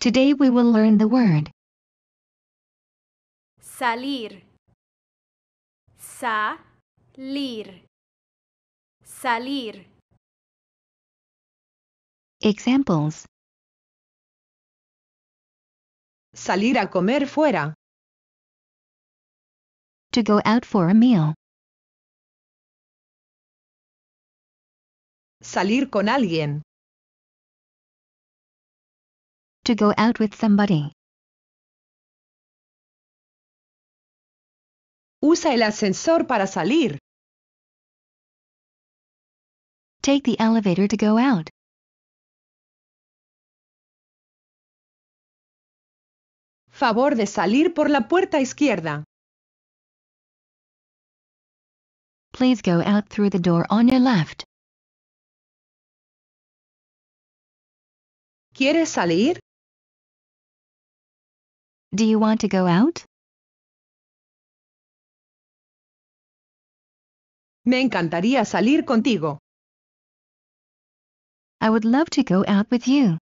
Today we will learn the word salir salir salir Examples Salir a comer fuera. To go out for a meal. Salir con alguien to go out with somebody. Usa el ascensor para salir. Take the elevator to go out. Favor de salir por la puerta izquierda. Please go out through the door on your left. ¿Quieres salir? Do you want to go out? Me encantaría salir contigo. I would love to go out with you.